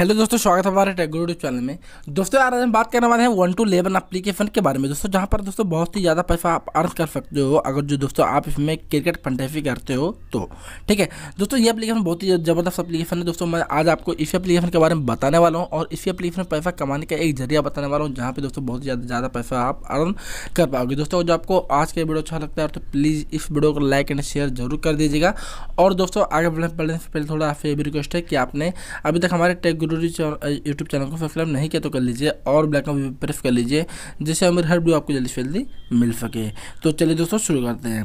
hello दोस्तों स्वागत है हमारे टेक यूट्यूब चैनल में दोस्तों यार आज हम बात करने वाले हैं वन टू लेवन एप्लीकेशन के बारे में दोस्तों जहाँ पर दोस्तों बहुत ही ज़्यादा पैसा आप अर्न कर सकते हो अगर जो दोस्तों आप इसमें क्रिकेट फंटेफी करते हो तो ठीक है दोस्तों ये एप्लीकेशन बहुत ही ज़बरदस्त अपलीकेशन है दोस्तों मैं आज आपको इसी अपलीकेशन के बारे में बताने वाला हूँ और इसी में पैसा कमाने का एक जरिया बताने वाला हूँ जहाँ पर दोस्तों बहुत ही ज़्यादा पैसा आप अर्न कर पाओगे दोस्तों जो आपको आज का वीडियो अच्छा लगता है तो प्लीज़ इस वीडियो को लाइक एंड शेयर जरूर कर दीजिएगा और दोस्तों आगे बढ़ने से पहले थोड़ा आपसे ये भी रिक्वेस्ट है कि आपने अभी तक हमारे टेक जरूरी यूट्यूब चैनल को सब्सक्राइब नहीं किया तो कर लीजिए और ब्लैक प्रेस कर लीजिए जिससे हमारी हर वीडियो आपको जल्दी से जल्दी मिल सके तो चलिए दोस्तों शुरू करते हैं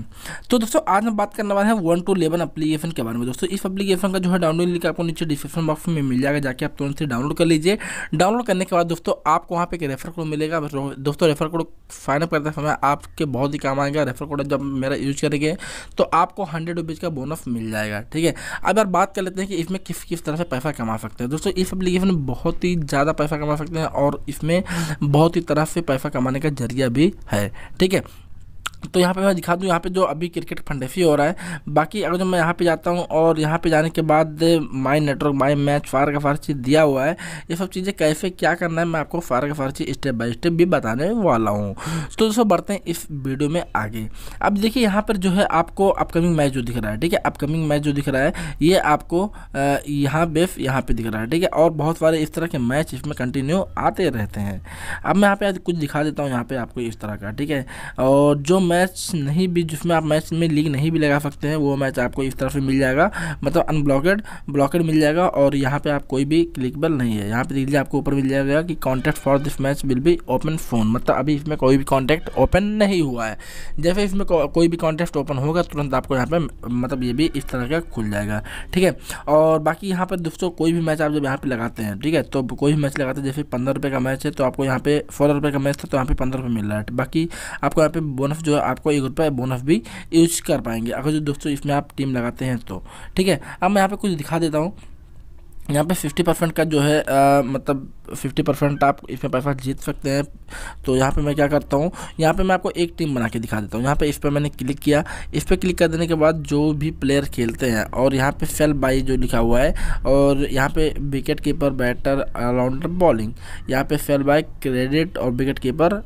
तो दोस्तों आज हम बात करने वाले हैं वन टू इलेवन अपलीकेशन के बारे में दोस्तों इस अपलीकेशन का जो है डाउनलोड लिंक आपको नीचे डिस्क्रिप्शन बॉक्स में मिल जाएगा जाके आप तुरंत ही डाउनलोड कर लीजिए डाउनलोड करने के बाद दोस्तों आपको वहाँ पर एक रेफर कोड मिलेगा दोस्तों रेफर कोड साइनअप करते समय आपके बहुत ही काम आएगा रेफर कोड जब मेरा यूज करेंगे तो आपको हंड्रेड रुपीज़ का बोनस मिल जाएगा ठीक है अब यार बात कर लेते हैं कि इसमें किस किस तरह से पैसा कमा सकते हैं दोस्तों इस एप्लीकेशन बहुत ही ज़्यादा पैसा कमा सकते हैं और इसमें बहुत ही तरह से पैसा कमाने का जरिया भी है ठीक है तो यहाँ पे मैं दिखा दूँ यहाँ पे जो अभी क्रिकेट फंडेफी हो रहा है बाकी अगर जो मैं यहाँ पे जाता हूँ और यहाँ पे जाने के बाद माई नेटवर्क माई मैच फार का फार चीज़ दिया हुआ है ये सब चीज़ें कैसे क्या करना है मैं आपको फार का फार चीज़ स्टेप बाय स्टेप भी बताने वाला हूँ तो दोस्तों बढ़ते हैं इस वीडियो में आगे अब देखिए यहाँ पर जो है आपको अपकमिंग मैच जो दिख रहा है ठीक है अपकमिंग मैच जो दिख रहा है ये आपको यहाँ बेफ यहाँ पर दिख रहा है ठीक है और बहुत सारे इस तरह के मैच इसमें कंटिन्यू आते रहते हैं अब मैं यहाँ पर कुछ दिखा देता हूँ यहाँ पर आपको इस तरह का ठीक है और जो मैच नहीं भी जिसमें आप मैच में लीग नहीं भी लगा सकते हैं वो मैच आपको इस तरह से मिल जाएगा मतलब अनब्लॉकेड ब्लॉकेड मिल जाएगा और यहाँ पे आप कोई भी क्लिकबल नहीं है यहाँ पे देख तो लीजिए आपको ऊपर मिल जाएगा कि contact for this match will be open phone मतलब अभी इसमें कोई भी कॉन्टैक्ट ओपन नहीं हुआ है जैसे इसमें को, कोई भी कॉन्टैक्ट ओपन होगा तुरंत आपको यहाँ पर मतलब ये भी इस तरह का खुल जाएगा ठीक है और बाकी यहाँ पर दोस्तों कोई भी मैच आप जब यहाँ पर लगाते हैं ठीक है तो कोई भी मैच लगाते हैं जैसे पंद्रह का मैच है तो आपको यहाँ पे सोलह का मैच था तो यहाँ पे पंद्रह मिल रहा है बाकी आपको यहाँ पे बोनस जो जो आपको एक रुपये बोनस भी यूज कर पाएंगे अगर जो दोस्तों इसमें आप टीम लगाते हैं तो ठीक है अब मैं यहाँ पे कुछ दिखा देता हूँ यहाँ पे 50 परसेंट का जो है आ, मतलब 50 परसेंट आप इसमें पैसा जीत सकते हैं तो यहाँ पे मैं क्या करता हूँ यहाँ पे मैं आपको एक टीम बना के दिखा देता हूँ यहाँ पे इस पर मैंने क्लिक किया इस पर क्लिक कर देने के बाद जो भी प्लेयर खेलते हैं और यहाँ पे सेल बाई जो लिखा हुआ है और यहाँ पे wicket keeper batter allrounder bowling यहाँ पर सेल बाई क्रेडिट और विकेट कीपर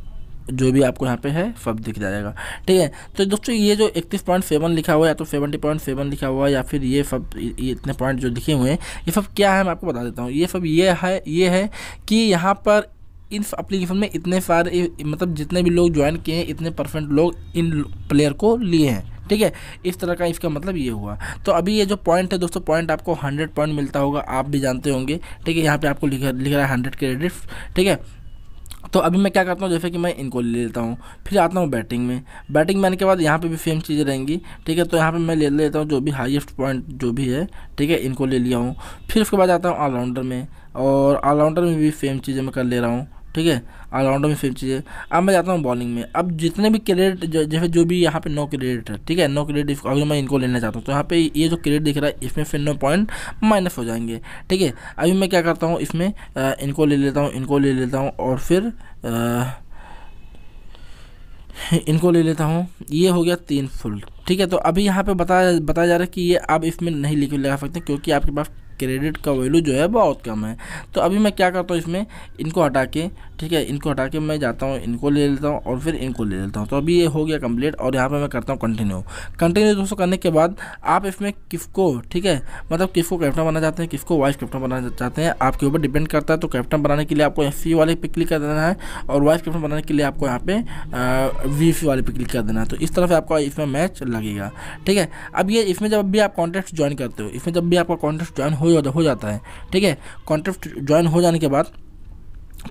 जो भी आपको यहाँ पे है सब दिख जाएगा ठीक है तो दोस्तों ये जो इकतीस पॉइंट सेवन लिखा हुआ है या तो सेवेंटी पॉइंट सेवन लिखा हुआ है या फिर ये सब इतने पॉइंट जो लिखे हुए हैं ये सब क्या है मैं आपको बता देता हूँ ये सब ये है ये है कि यहाँ पर इन अप्लीकेशन में इतने सारे मतलब जितने भी लोग ज्वाइन किए हैं इतने परसेंट लोग इन प्लेयर को लिए हैं ठीक है इस तरह का इसका मतलब ये हुआ तो अभी ये जो पॉइंट है दोस्तों पॉइंट आपको हंड्रेड पॉइंट मिलता होगा आप भी जानते होंगे ठीक है यहाँ पे आपको लिख लिख रहा है हंड्रेड क्रेडिट ठीक है तो अभी मैं क्या करता हूँ जैसे कि मैं इनको ले लेता हूँ फिर आता हूँ बैटिंग में बैटिंग में आने के बाद यहाँ पे भी सेम चीज़ें रहेंगी ठीक है तो यहाँ पे मैं ले लेता हूँ जो भी हाईएस्ट पॉइंट जो भी है ठीक है इनको ले लिया हूँ फिर उसके बाद आता हूँ ऑलराउंडर में और ऑलराउंडर में भी सेम चीज़ें मैं कर ले रहा हूँ ठीक है ऑलराउंडर में चीज़ चीज़ें अब मैं जाता हूँ बॉलिंग में अब जितने भी क्रेडिट जैसे जो भी यहाँ पे नो क्रेडिट है ठीक है नौ क्रेडिट अगर मैं इनको लेना चाहता हूँ तो यहाँ पे ये जो क्रेडिट दिख रहा है इसमें फिर नौ पॉइंट माइनस हो जाएंगे ठीक है अभी मैं क्या करता हूँ इसमें आ, इनको ले लेता हूँ इनको ले लेता हूँ और फिर आ, इनको ले लेता हूँ ये हो गया तीन फुल ठीक है तो अभी यहाँ पे बताया बताया जा रहा है कि ये आप इसमें नहीं लिख लगा सकते क्योंकि आपके पास क्रेडिट का वैल्यू जो है बहुत कम है तो अभी मैं क्या करता हूँ इसमें इनको हटा के ठीक है इनको हटा के मैं जाता हूँ इनको ले लेता हूँ और फिर इनको ले लेता हूँ तो अभी ये हो गया कंप्लीट और यहाँ पर मैं करता हूँ कंटिन्यू कंटिन्यू दोस्तों करने के बाद आप इसमें किसको ठीक है मतलब किसको कैप्टन बनाना चाहते हैं किसको वाइस कैप्टन बनाना चाहते हैं आपके ऊपर डिपेंड करता है तो कैप्टन बनाने के लिए आपको एफ वाले पे क्लिक कर देना है और वाइस कैप्टन बनाने के लिए आपको यहाँ पे वी वाले पे क्लिक कर देना है तो इस तरह से आपका इसमें मैच लगेगा ठीक है अब ये इसमें जब भी आप कॉन्टेस्ट ज्वाइन करते हो इसमें जब भी आपका कॉन्टेस्ट ज्वाइन हो हो जाता है ठीक है कॉन्ट्रैक्ट ज्वाइन हो जाने के बाद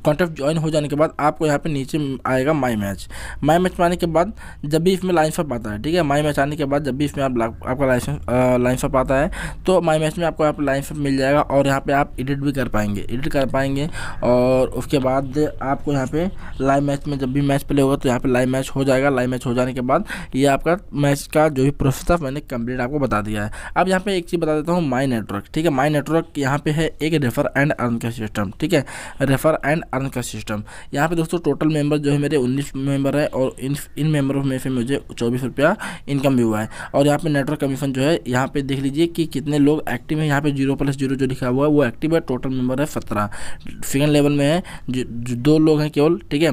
कॉन्टेक्ट ज्वाइन हो जाने के बाद आपको यहाँ पे नीचे आएगा माई मैच माई मैच में आने के बाद जब भी इसमें लाइन सप आता है ठीक है माई मैच आने के बाद जब भी इसमें आप आपका लाइन लाइन शॉप आता है तो माई मैच में आपको यहाँ पर लाइन शॉप मिल जाएगा और यहाँ पर आप एडिट भी कर पाएंगे एडिट कर पाएंगे और उसके बाद आपको यहाँ पर लाइव मैच में जब भी मैच प्ले होगा तो यहाँ पर लाइव मैच हो जाएगा लाइव मैच हो जाने के बाद ये आपका मैच का जो भी प्रोसेस था मैंने कंप्लीट आपको बता दिया है अब यहाँ पे एक चीज़ बता देता हूँ माई नेटवर्क ठीक है माई नेटवर्क यहाँ पे है एक रेफर एंड अर्न का सिस्टम ठीक है रेफर एंड अर्न का सिस्टम यहाँ पे दोस्तों टोटल मेंबर जो है मेरे 19 मेंबर है और इन इन मेंबरों में से मुझे चौबीस रुपया इनकम भी हुआ है और यहाँ पे नेटवर्क कमीशन जो है यहाँ पे देख लीजिए कि कितने लोग एक्टिव हैं यहाँ पे जीरो प्लस जीरो जो लिखा हुआ है वो एक्टिव है टोटल मेंबर है सत्रह सेकेंड लेवल में है दो लोग हैं केवल ठीक है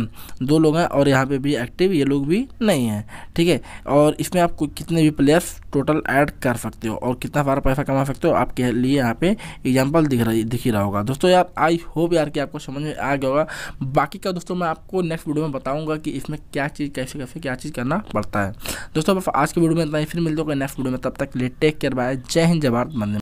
दो लोग हैं और यहाँ पर भी एक्टिव ये लोग भी नहीं हैं ठीक है और इसमें आप कितने भी प्लेयर्स टोटल ऐड कर सकते हो और कितना बार पैसा कमा सकते हो आपके लिए यहाँ पे एग्जाम्पल दिख रही दिख ही रहा होगा दोस्तों यार आई होप यार कि आपको समझ में आ गया होगा बाकी का दोस्तों मैं आपको नेक्स्ट वीडियो में बताऊंगा कि इसमें क्या चीज़ कैसे कैसे क्या चीज़ करना पड़ता है दोस्तों आज के वीडियो में इतना ही फिर मिलते होगा नेक्स्ट वीडियो में तब तक के लिए टेक केयर बाय जय हिंद जवाहर मंदिर